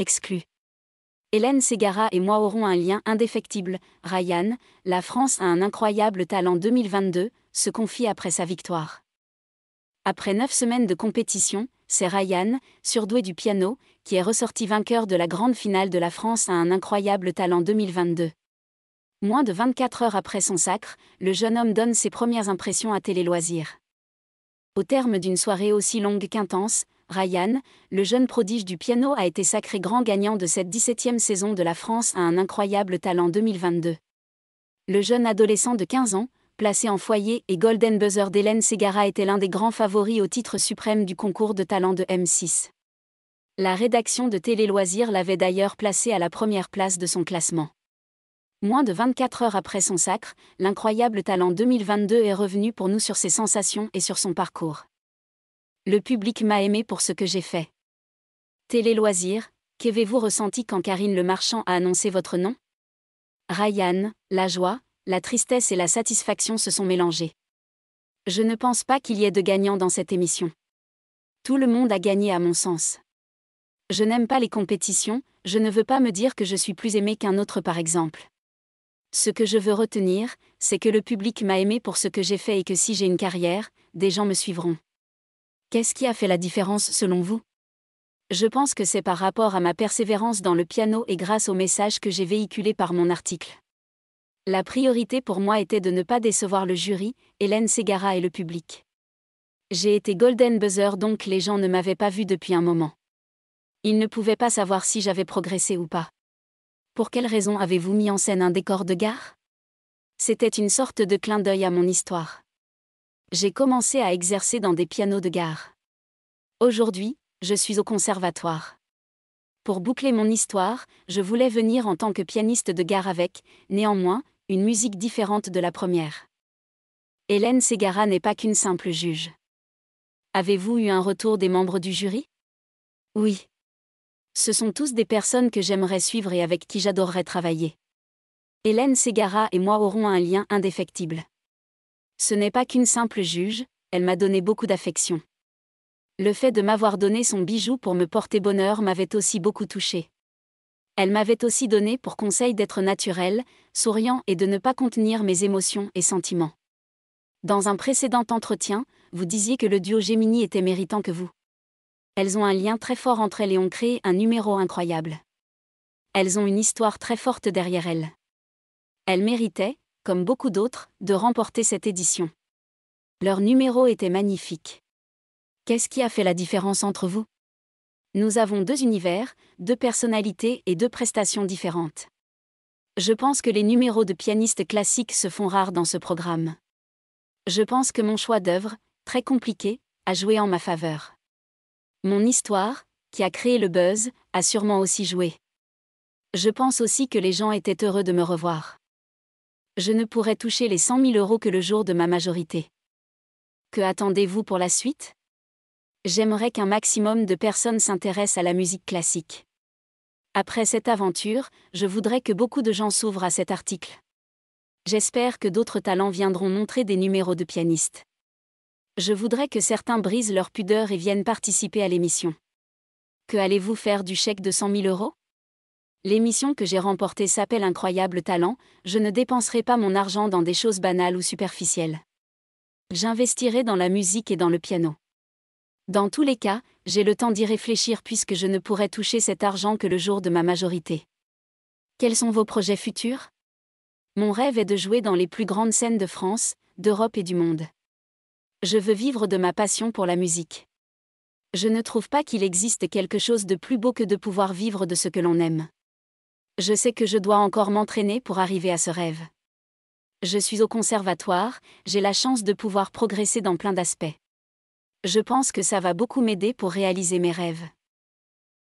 Exclu. Hélène Ségara et moi aurons un lien indéfectible. Ryan, la France a un incroyable talent 2022, se confie après sa victoire. Après neuf semaines de compétition, c'est Ryan, surdoué du piano, qui est ressorti vainqueur de la grande finale de la France à un incroyable talent 2022. Moins de 24 heures après son sacre, le jeune homme donne ses premières impressions à Télé Loisirs. Au terme d'une soirée aussi longue qu'intense, Ryan, le jeune prodige du piano a été sacré grand gagnant de cette 17e saison de la France à un incroyable talent 2022. Le jeune adolescent de 15 ans, placé en foyer et Golden Buzzer d'Hélène Ségara était l'un des grands favoris au titre suprême du concours de talent de M6. La rédaction de Télé Loisirs l'avait d'ailleurs placé à la première place de son classement. Moins de 24 heures après son sacre, l'incroyable talent 2022 est revenu pour nous sur ses sensations et sur son parcours. Le public m'a aimé pour ce que j'ai fait. Télé Loisirs, qu'avez-vous ressenti quand Karine Le Marchand a annoncé votre nom Ryan, la joie, la tristesse et la satisfaction se sont mélangées. Je ne pense pas qu'il y ait de gagnant dans cette émission. Tout le monde a gagné à mon sens. Je n'aime pas les compétitions, je ne veux pas me dire que je suis plus aimé qu'un autre par exemple. Ce que je veux retenir, c'est que le public m'a aimé pour ce que j'ai fait et que si j'ai une carrière, des gens me suivront. Qu'est-ce qui a fait la différence selon vous Je pense que c'est par rapport à ma persévérance dans le piano et grâce au message que j'ai véhiculé par mon article. La priorité pour moi était de ne pas décevoir le jury, Hélène Segara et le public. J'ai été golden buzzer donc les gens ne m'avaient pas vu depuis un moment. Ils ne pouvaient pas savoir si j'avais progressé ou pas. Pour quelle raison avez-vous mis en scène un décor de gare C'était une sorte de clin d'œil à mon histoire. J'ai commencé à exercer dans des pianos de gare. Aujourd'hui, je suis au conservatoire. Pour boucler mon histoire, je voulais venir en tant que pianiste de gare avec, néanmoins, une musique différente de la première. Hélène Ségara n'est pas qu'une simple juge. Avez-vous eu un retour des membres du jury Oui. Ce sont tous des personnes que j'aimerais suivre et avec qui j'adorerais travailler. Hélène Ségara et moi aurons un lien indéfectible. Ce n'est pas qu'une simple juge, elle m'a donné beaucoup d'affection. Le fait de m'avoir donné son bijou pour me porter bonheur m'avait aussi beaucoup touché. Elle m'avait aussi donné pour conseil d'être naturel, souriant et de ne pas contenir mes émotions et sentiments. Dans un précédent entretien, vous disiez que le duo Gémini était méritant que vous. Elles ont un lien très fort entre elles et ont créé un numéro incroyable. Elles ont une histoire très forte derrière elles. Elles méritaient, comme beaucoup d'autres, de remporter cette édition. Leur numéro était magnifique. Qu'est-ce qui a fait la différence entre vous Nous avons deux univers, deux personnalités et deux prestations différentes. Je pense que les numéros de pianistes classiques se font rares dans ce programme. Je pense que mon choix d'œuvre, très compliqué, a joué en ma faveur. Mon histoire, qui a créé le buzz, a sûrement aussi joué. Je pense aussi que les gens étaient heureux de me revoir je ne pourrai toucher les 100 000 euros que le jour de ma majorité. Que attendez-vous pour la suite J'aimerais qu'un maximum de personnes s'intéressent à la musique classique. Après cette aventure, je voudrais que beaucoup de gens s'ouvrent à cet article. J'espère que d'autres talents viendront montrer des numéros de pianistes. Je voudrais que certains brisent leur pudeur et viennent participer à l'émission. Que allez-vous faire du chèque de 100 000 euros L'émission que j'ai remportée s'appelle Incroyable Talent, je ne dépenserai pas mon argent dans des choses banales ou superficielles. J'investirai dans la musique et dans le piano. Dans tous les cas, j'ai le temps d'y réfléchir puisque je ne pourrai toucher cet argent que le jour de ma majorité. Quels sont vos projets futurs Mon rêve est de jouer dans les plus grandes scènes de France, d'Europe et du monde. Je veux vivre de ma passion pour la musique. Je ne trouve pas qu'il existe quelque chose de plus beau que de pouvoir vivre de ce que l'on aime. Je sais que je dois encore m'entraîner pour arriver à ce rêve. Je suis au conservatoire, j'ai la chance de pouvoir progresser dans plein d'aspects. Je pense que ça va beaucoup m'aider pour réaliser mes rêves.